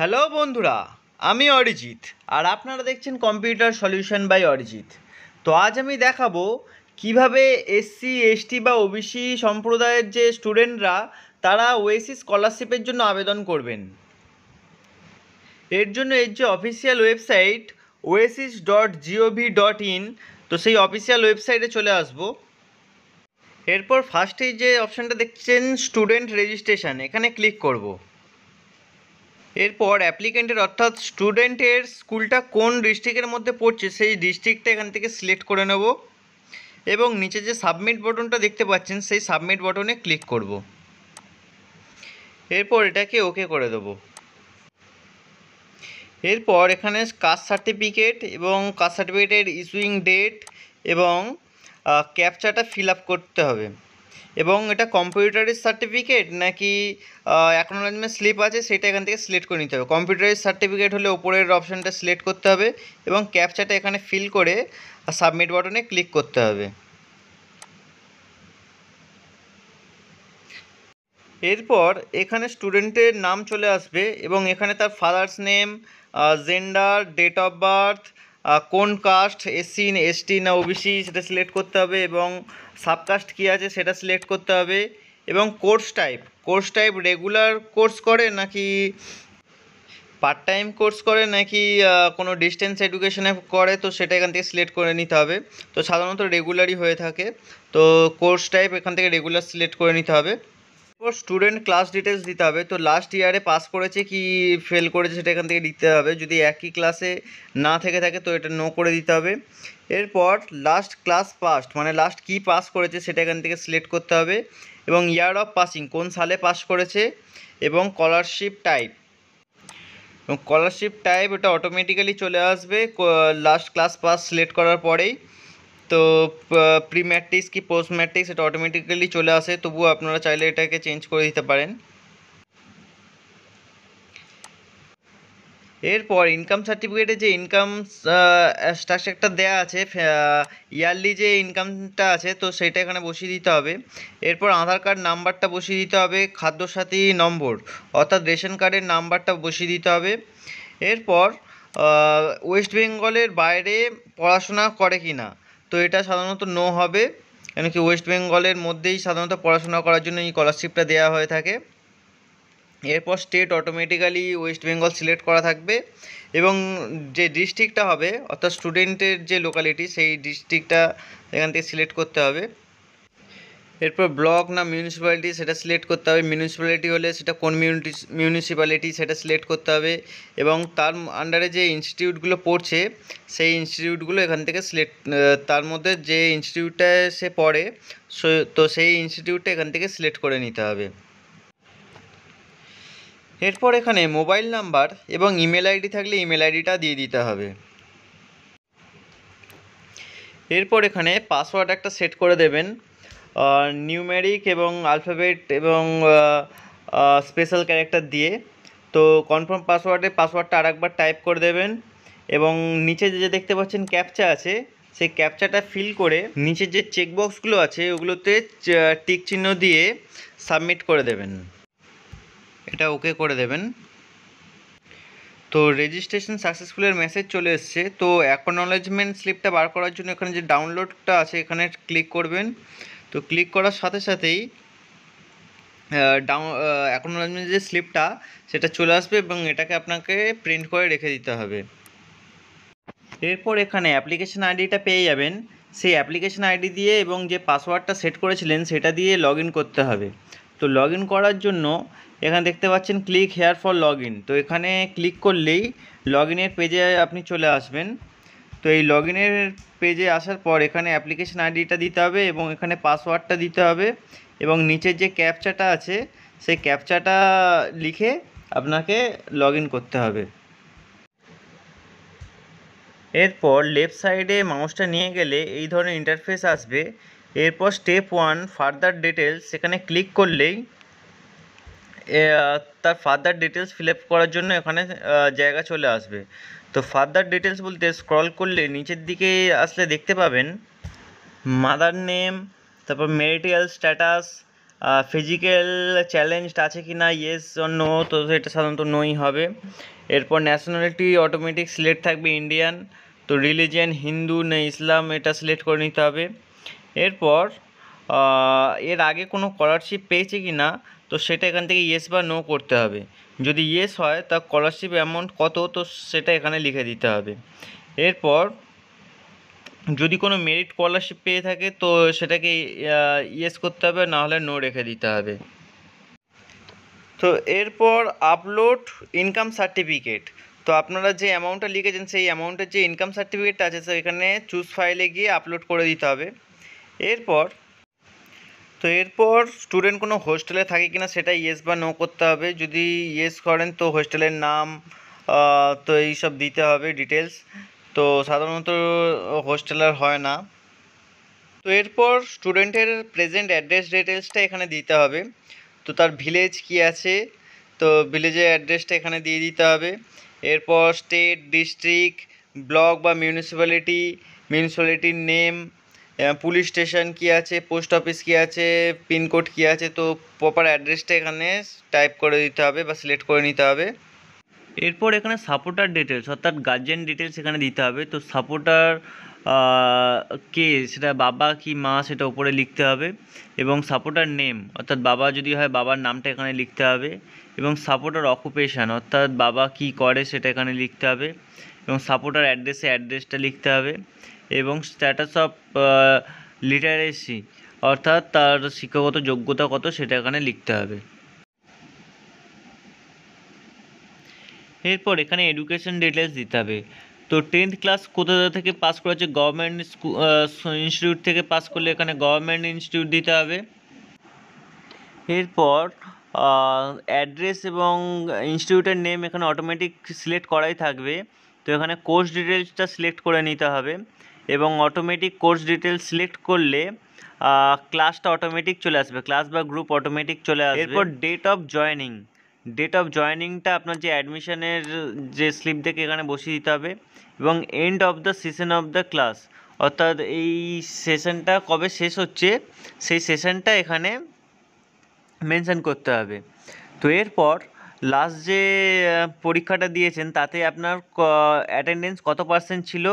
hello বন্ধুরা আমি অরিজিৎ আর আপনারা দেখছেন কম্পিউটার সলিউশন বাই অরিজিৎ তো আজ আমি দেখাবো কিভাবে এসসি এসটি বা ওবিসি সম্প্রদায়ের যে স্টুডেন্টরা তারা ওয়েসি স্কলারশিপের জন্য আবেদন করবেন এর জন্য এর যে official website oasis dot G O V dot in তো সেই অফিসিয়াল ওয়েবসাইটে চলে আসবো এরপর ফার্স্টেই যে অপশানটা দেখছেন স্টুডেন্ট রেজিস্ট্রেশন এখানে ক্লিক করবো এরপর অ্যাপ্লিকেন্টের অর্থাৎ স্টুডেন্টের স্কুলটা কোন ডিস্ট্রিক্টের মধ্যে পড়ছে সেই ডিস্ট্রিক্টটা এখান থেকে সিলেক্ট করে নেব এবং নিচে যে সাবমিট বটনটা দেখতে পাচ্ছেন সেই সাবমিট বটনে ক্লিক করব এরপর এটাকে ওকে করে দেব এরপর এখানে কাস্ট সার্টিফিকেট এবং কাস্ট সার্টিফিকেটের ইস্যুইং ডেট এবং ক্যাপচাটা ফিল আপ করতে হবে এবং এটা কম্পিউটারের সার্টিফিকেট নাকি অ্যাকনোলজমেন্ট স্লিপ আছে সেটা এখান থেকে সিলেক্ট করে নিতে হবে কম্পিউটারের সার্টিফিকেট হলে ওপরের অপশানটা সিলেক্ট করতে হবে এবং ক্যাপচাটা এখানে ফিল করে সাবমিট বাটনে ক্লিক করতে হবে এরপর এখানে স্টুডেন্টের নাম চলে আসবে এবং এখানে তার father's name gender date of birth কোন কাস্ট এসসি এসটি না ওবিসি সেটা সিলেক্ট করতে হবে এবং সাবকাস্ট কী আছে সেটা সিলেক্ট করতে হবে এবং course type course type regular course করে নাকি পার্ট টাইম কোর্স করে নাকি কোনো ডিস্টেন্স এডুকেশনে করে তো সেটা এখান থেকে সিলেক্ট করে নিতে হবে তো সাধারণত রেগুলারই হয়ে থাকে তো কোর্স টাইপ এখান থেকে রেগুলার সিলেক্ট করে নিতে হবে এরপর স্টুডেন্ট ক্লাস ডিটেলস দিতে হবে তো লাস্ট ইয়ারে পাস করেছে কি ফেল করেছে সেটা এখান থেকে দিতে হবে যদি একই ক্লাসে না থেকে থাকে তো এটা নো করে দিতে হবে এরপর লাস্ট ক্লাস পাস্ট মানে লাস্ট কি পাস করেছে সেটা এখান থেকে সিলেক্ট করতে হবে এবং ইয়ার অফ পাসিং কোন সালে পাস করেছে এবং স্কলারশিপ টাইপ এবং স্কলারশিপ টাইপ এটা অটোমেটিক্যালি চলে আসবে লাস্ট ক্লাস পাস সিলেক্ট করার পরেই তো প্রি ম্যাট্রিক্স কি পোস্ট ম্যাট্রিক্স এটা অটোমেটিক্যালি চলে আসে তবুও আপনারা চাইলে এটাকে চেঞ্জ করে দিতে পারেন এরপর ইনকাম সার্টিফিকেটে যে ইনকাম স্ট্রাকচারটা দেয়া আছে ইয়ারলি যে ইনকামটা আছে তো সেটা এখানে বসিয়ে দিতে হবে এরপর আধার কার্ড নাম্বারটা বসিয়ে দিতে হবে খাদ্যসাথী নম্বর অর্থাৎ রেশন কার্ডের নাম্বারটা বসিয়ে দিতে হবে এরপর ওয়েস্ট বেঙ্গলের বাইরে পড়াশোনা করে কি না তো এটা সাধারণত নো হবে কেন কি ওয়েস্ট বেঙ্গলের মধ্যেই সাধারণত পড়াশোনা করার জন্য এই স্কলারশিপটা দেওয়া হয়ে থাকে এরপর state automatically West Bengal select করা থাকবে এবং যে ডিস্ট্রিক্টটা হবে অর্থাৎ স্টুডেন্টের যে লোকালিটি সেই ডিস্ট্রিক্টটা এখান থেকে সিলেক্ট করতে হবে এরপর ব্লক না মিউনিসিপ্যালিটি সেটা সিলেক্ট করতে হবে মিউনিসিপ্যালিটি হলে সেটা কোন মিউনিটি মিউনিসিপ্যালিটি সেটা সিলেক্ট করতে হবে এবং তার আন্ডারে যে ইনস্টিটিউটগুলো পড়ছে সেই ইনস্টিটিউটগুলো এখান থেকে সিলেক্ট তার মধ্যে যে ইনস্টিটিউটটা সে পড়ে তো সেই ইনস্টিটিউটটা এখান থেকে সিলেক্ট করে নিতে হবে এরপর এখানে মোবাইল নাম্বার এবং ইমেল আইডি থাকলে ইমেল আইডিটা দিয়ে দিতে হবে এরপর এখানে পাসওয়ার্ড একটা সেট করে দেবেন নিউমেরিক এবং আলফাবেট এবং স্পেশাল ক্যারেক্টার দিয়ে তো কনফার্ম পাসওয়ার্ডে পাসওয়ার্ডটা আরেকবার টাইপ করে দেবেন এবং নিচে যে দেখতে পাচ্ছেন ক্যাপচা আছে সেই ক্যাপচাটা ফিল করে নিচে যে চেকবক্সগুলো আছে ওগুলোতে টিক চিহ্ন দিয়ে সাবমিট করে দেবেন এটা ওকে করে দেবেন তো রেজিস্ট্রেশন সাকসেসফুলের মেসেজ চলে এসছে তো অ্যাকনোলেজমেন্ট স্লিপটা বার করার জন্য এখানে যে ডাউনলোডটা আছে এখানে ক্লিক করবেন তো ক্লিক করার সাথে সাথেই ডাউন অ্যাকনোলজমেন্ট যে স্লিপটা সেটা চলে আসবে এবং এটাকে আপনাকে প্রিন্ট করে রেখে দিতে হবে এরপর এখানে অ্যাপ্লিকেশন আইডিটা পেয়ে যাবেন সেই অ্যাপ্লিকেশন আইডি দিয়ে এবং যে পাসওয়ার্ডটা সেট করেছিলেন সেটা দিয়ে লগ করতে হবে তো লগ করার জন্য এখানে দেখতে পাচ্ছেন ক্লিক হেয়ার ফর লগ তো এখানে ক্লিক করলেই লগ পেজে আপনি চলে আসবেন তো এই লগ ইনের পেজে আসার পর এখানে অ্যাপ্লিকেশন আইডিটা দিতে হবে এবং এখানে পাসওয়ার্ডটা দিতে হবে এবং নিচের যে ক্যাপচাটা আছে সেই ক্যাপচাটা লিখে আপনাকে লগ করতে হবে এরপর লেফট সাইডে মাউসটা নিয়ে গেলে এই ধরনের ইন্টারফেস আসবে এরপর স্টেপ ওয়ান ফার্দার ডিটেলস সেখানে ক্লিক করলেই তার ফার্দার ডিটেলস ফিল আপ করার জন্য এখানে জায়গা চলে আসবে তো ফার্দার ডিটেলস বলতে স্ক্রল করলে নিচের দিকে আসলে দেখতে পাবেন মাদার নেম তারপর মেরিটাল স্ট্যাটাস ফিজিক্যাল চ্যালেঞ্জড আছে কি না ইয়েস নো তো এটা সাধারণত নোই হবে এরপর ন্যাশনালিটি অটোমেটিক সিলেক্ট থাকবে ইন্ডিয়ান তো রিলিজিয়ান হিন্দু না ইসলাম এটা সিলেক্ট করে নিতে হবে এরপর এর আগে কোনো স্কলারশিপ পেয়েছে কি না তো সেটা এখান থেকে ইয়েস বা নো করতে হবে যদি ইয়েস হয় তা স্কলারশিপ অ্যামাউন্ট কত তো সেটা এখানে লিখে দিতে হবে এরপর যদি কোনো মেরিট স্কলারশিপ পেয়ে থাকে তো সেটাকে ইয়েস করতে হবে নাহলে নো রেখে দিতে হবে তো এরপর আপলোড ইনকাম সার্টিফিকেট তো আপনারা যে অ্যামাউন্টটা লিখেছেন সেই অ্যামাউন্টের যে ইনকাম সার্টিফিকেটটা আছে সেখানে চুজ ফাইলে গিয়ে আপলোড করে দিতে হবে এরপর তো এরপর স্টুডেন্ট কোনো হোস্টেলে থাকে কি না সেটা ইয়েস বা নো করতে হবে যদি ইয়েস করেন তো হোস্টেলের নাম তো এই সব দিতে হবে ডিটেলস তো সাধারণত হোস্টেলার হয় না তো এরপর স্টুডেন্টের প্রেজেন্ট অ্যাড্রেস ডিটেলসটা এখানে দিতে হবে তো তার ভিলেজ কি আছে তো ভিলেজের অ্যাড্রেসটা এখানে দিয়ে দিতে হবে এরপর স্টেট ডিস্ট্রিক্ট ব্লক বা মিউনিসিপ্যালিটি মিউনিসিপ্যালিটির নেম পুলিশ স্টেশন কি আছে পোস্ট অফিস কি আছে পিনকোড কি আছে তো প্রপার অ্যাড্রেসটা এখানে টাইপ করে দিতে হবে বা সিলেক্ট করে নিতে হবে এরপর এখানে সাপোর্টার ডিটেলস অর্থাৎ গার্জেন ডিটেলস এখানে দিতে হবে তো সাপোর্টার কে সেটা বাবা কি মা সেটা উপরে লিখতে হবে এবং সাপোর্টার নেম অর্থাৎ বাবা যদি হয় বাবার নামটা এখানে লিখতে হবে এবং সাপোর্টার অকুপেশান অর্থাৎ বাবা কি করে সেটা এখানে লিখতে হবে এবং সাপোর্টার অ্যাড্রেসে অ্যাড্রেসটা লিখতে হবে এবং স্ট্যাটাস অফ লিটারেসি অর্থাৎ তার শিক্ষাগত যোগ্যতা কত সেটা এখানে লিখতে হবে এরপর এখানে এডুকেশন ডিটেলস দিতে হবে তো টেন্থ ক্লাস কোথা থেকে পাস করা হচ্ছে গভর্নমেন্ট ইনস্টিটিউট থেকে পাস করলে এখানে গভর্নমেন্ট ইনস্টিটিউট দিতে হবে এরপর অ্যাড্রেস এবং ইনস্টিটিউটের নেম এখানে অটোমেটিক সিলেক্ট করাই থাকবে তো এখানে কোর্স ডিটেলসটা সিলেক্ট করে নিতে হবে এবং অটোমেটিক কোর্স ডিটেলস সিলেক্ট করলে ক্লাসটা অটোমেটিক চলে আসবে ক্লাস বা গ্রুপ অটোমেটিক চলে আসবে এরপর date of joining date of জয়নিংটা আপনার যে অ্যাডমিশনের যে স্লিপ দেখে এখানে বসিয়ে দিতে হবে এবং end of the session of the class অর্থাৎ এই সেশনটা কবে শেষ হচ্ছে সেই সেশনটা এখানে মেনশান করতে হবে তো এরপর লাস্ট যে পরীক্ষাটা দিয়েছেন তাতে আপনার অ্যাটেন্ডেন্স কত পার্সেন্ট ছিল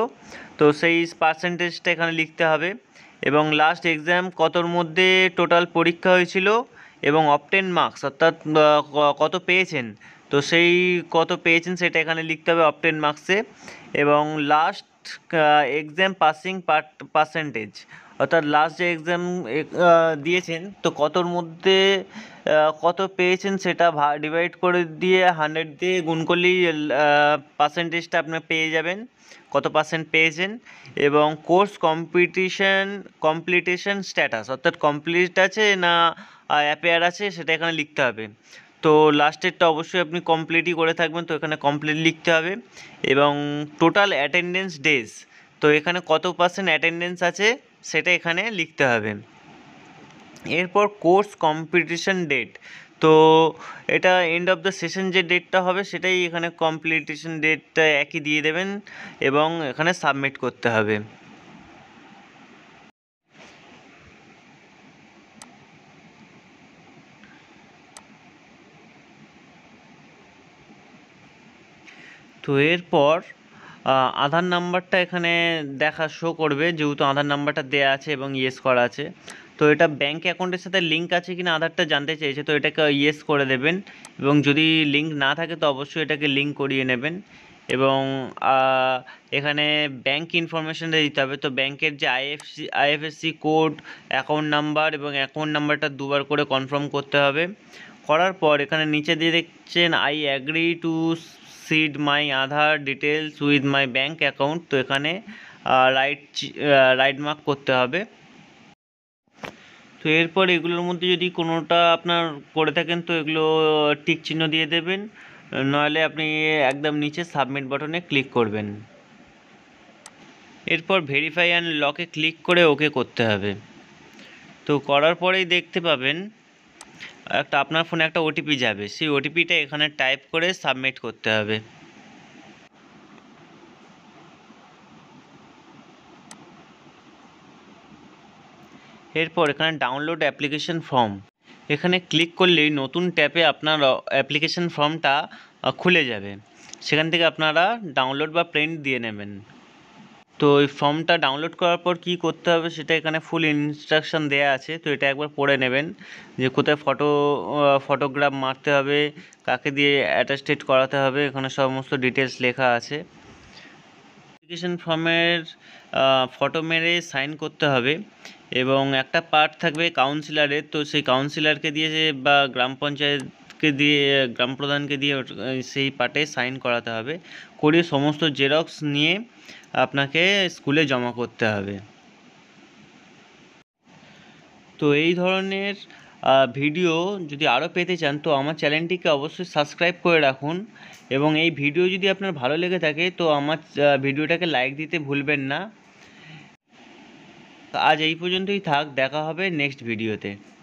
তো সেই পার্সেন্টেজটা এখানে লিখতে হবে এবং লাস্ট এক্সাম কতর মধ্যে টোটাল পরীক্ষা হয়েছিল এবং অপটেন মার্কস অর্থাৎ কত পেয়েছেন তো সেই কত পেয়েছেন সেটা এখানে লিখতে হবে অপটেন মার্কসে এবং লাস্ট এক্সাম পাসিং পার্সেন্টেজ অর্থাৎ লাস্ট যে এক্সাম দিয়েছেন তো কতর মধ্যে কত পেয়েছেন সেটা ডিভাইড করে দিয়ে হান্ড্রেড দিয়ে গুণ করলেই পার্সেন্টেজটা আপনি পেয়ে যাবেন কত পার্সেন্ট পেয়েছেন এবং কোর্স কম্পিটিশন কমপ্লিটেশন স্ট্যাটাস অর্থাৎ কমপ্লিট আছে না অ্যাপেয়ার আছে সেটা এখানে লিখতে হবে তো লাস্টেরটা অবশ্যই আপনি কমপ্লিটই করে থাকবেন তো এখানে কমপ্লিট লিখতে হবে এবং টোটাল অ্যাটেন্ডেন্স ডেজ তো এখানে কত পার্সেন্ট অ্যাটেন্ডেন্স আছে সেটা এখানে লিখতে হবে এরপর কোর্স কম্পিটিশন ডেট তো এটা এন্ড অফ দ্য সেশন যে ডেটটা হবে সেটাই এখানে কম্পিটিশন ডেটটা একই দিয়ে দেবেন এবং এখানে সাবমিট করতে হবে তো এরপর আধার নাম্বারটা এখানে দেখা শো করবে যেহেতু আধার নাম্বারটা দেয়া আছে এবং ইয়েস করা আছে তো এটা ব্যাঙ্ক অ্যাকাউন্টের সাথে লিঙ্ক আছে কি না আধারটা জানতে চাইছে তো এটাকে ইয়েস করে দেবেন এবং যদি লিঙ্ক না থাকে তো অবশ্যই এটাকে লিঙ্ক করিয়ে নেবেন এবং এখানে ব্যাঙ্ক ইনফরমেশনটা দিতে হবে তো ব্যাংকের যে IFC IFSC code account number এবং অ্যাকাউন্ট নাম্বারটা দুবার করে কনফার্ম করতে হবে করার পর এখানে নিচে দিয়ে দেখছেন I agree to seed my Aadhaar details with my bank account তো এখানে রাইট রাইট মার্ক করতে হবে তো এরপর এগুলোর মধ্যে যদি কোনোটা আপনার করে থাকেন তো এগুলো টিক চিহ্ন দিয়ে দেবেন নইলে আপনি একদম নিচে সাবমিট বাটনে ক্লিক করবেন এরপর ভেরিফাই অ্যান্ড লকে ক্লিক করে ওকে করতে হবে তো করার পরেই দেখতে পাবেন একটা আপনার ফোনে একটা ওটিপি যাবে সেই ওটিপিটা এখানে টাইপ করে সাবমিট করতে হবে এরপর এখানে ডাউনলোড অ্যাপ্লিকেশন ফর্ম এখানে ক্লিক করলেই নতুন ট্যাপে আপনার অ্যাপ্লিকেশন ফর্মটা খুলে যাবে সেখান থেকে আপনারা ডাউনলোড বা প্রিন্ট দিয়ে নেবেন তো এই ফর্মটা ডাউনলোড করার পর কি করতে হবে সেটা এখানে ফুল ইনস্ট্রাকশান দেয়া আছে তো এটা একবার পড়ে নেবেন যে কোথায় ফটো ফটোগ্রাফ মারতে হবে কাকে দিয়ে অ্যাটাস্টেড করাতে হবে এখানে সমস্ত ডিটেলস লেখা আছে অ্যাপ্লিকেশন ফর্মের ফটো মেরে সাইন করতে হবে এবং একটা পার্ট থাকবে কাউন্সিলারের তো সেই কাউন্সিলারকে দিয়ে বা গ্রাম পঞ্চায়েত কে দিয়ে গ্রাম প্রধানকে দিয়ে সেই পার্টে সাইন করাতে হবে করিয়ে সমস্ত জেরক্স নিয়ে আপনাকে স্কুলে জমা করতে হবে তো এই ধরনের ভিডিও যদি আরও পেতে চান তো আমার চ্যানেলটিকে অবশ্যই সাবস্ক্রাইব করে রাখুন এবং এই ভিডিও যদি আপনার ভালো লেগে থাকে তো আমার ভিডিওটাকে লাইক দিতে ভুলবেন না আজ এই পর্যন্তই থাক দেখা হবে নেক্সট ভিডিওতে